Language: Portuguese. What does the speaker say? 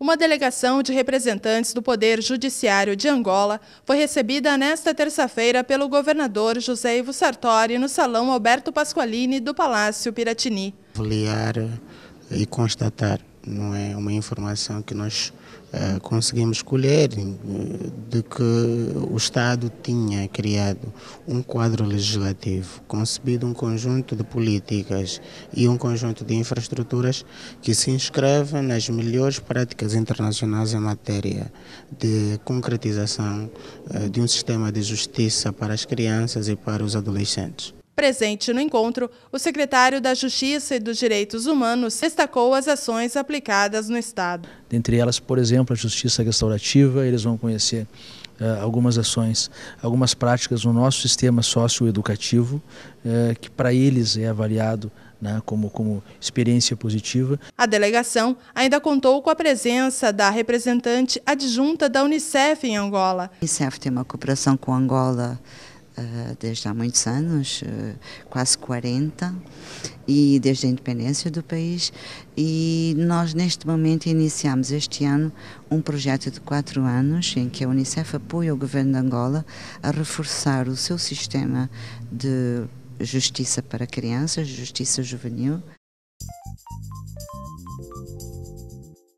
Uma delegação de representantes do Poder Judiciário de Angola foi recebida nesta terça-feira pelo governador José Ivo Sartori no Salão Alberto Pasqualini do Palácio Piratini. Avaliar e constatar não é uma informação que nós uh, conseguimos colher eh, de que o Estado tinha criado um quadro legislativo, concebido um conjunto de políticas e um conjunto de infraestruturas que se inscreva nas melhores práticas internacionais em matéria de concretização uh, de um sistema de justiça para as crianças e para os adolescentes. Presente no encontro, o secretário da Justiça e dos Direitos Humanos destacou as ações aplicadas no Estado. Dentre elas, por exemplo, a justiça restaurativa, eles vão conhecer uh, algumas ações, algumas práticas no nosso sistema socioeducativo, uh, que para eles é avaliado né, como, como experiência positiva. A delegação ainda contou com a presença da representante adjunta da Unicef em Angola. A Unicef tem uma cooperação com Angola, ah, desde há muitos anos, ah, quase 40, e desde a independência do país. E nós, neste momento, iniciamos este ano um projeto de quatro anos em que a Unicef apoia o governo de Angola a reforçar o seu sistema de justiça para crianças, justiça juvenil.